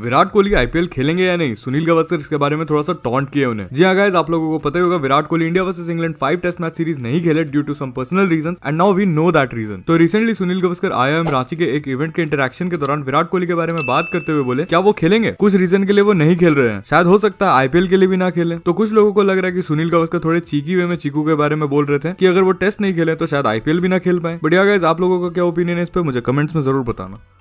Virat Kohli IPL खेलेंगे या नहीं सुनील गवस्कर इसके बारे में थोड़ा सा टॉन्ट किया उन्हें जी गाइस हाँ, आप लोगों को पता ही होगा Virat Kohli India versus England five test match series नहीं खेले due to some personal reason and now we know that reason तो रिसेंटली सुनील गवस्कर आया एम रांची के एक इवेंट के इंटरेक्शन के दौरान विराट कोहली के बारे में बात करते हुए बोले क्या वो खेलेंगे कुछ रीजन के लिए वो नहीं खेल रहे हैं शायद हो सकता है आईपीएल के लिए भी ना खेले तो कुछ लोगों को लग रहा है की सुनील गवस्कर थोड़े चीकी वे में चीकू के बारे में बोल रहे थे की अगर वो टेस्ट नहीं खेले तो शायद आईपीएल भी ना खेल पाए बढ़िया गाइज आप लोगों का क्या ओपिनियन है इस पर मुझे कमेंट्स में जरूर बताना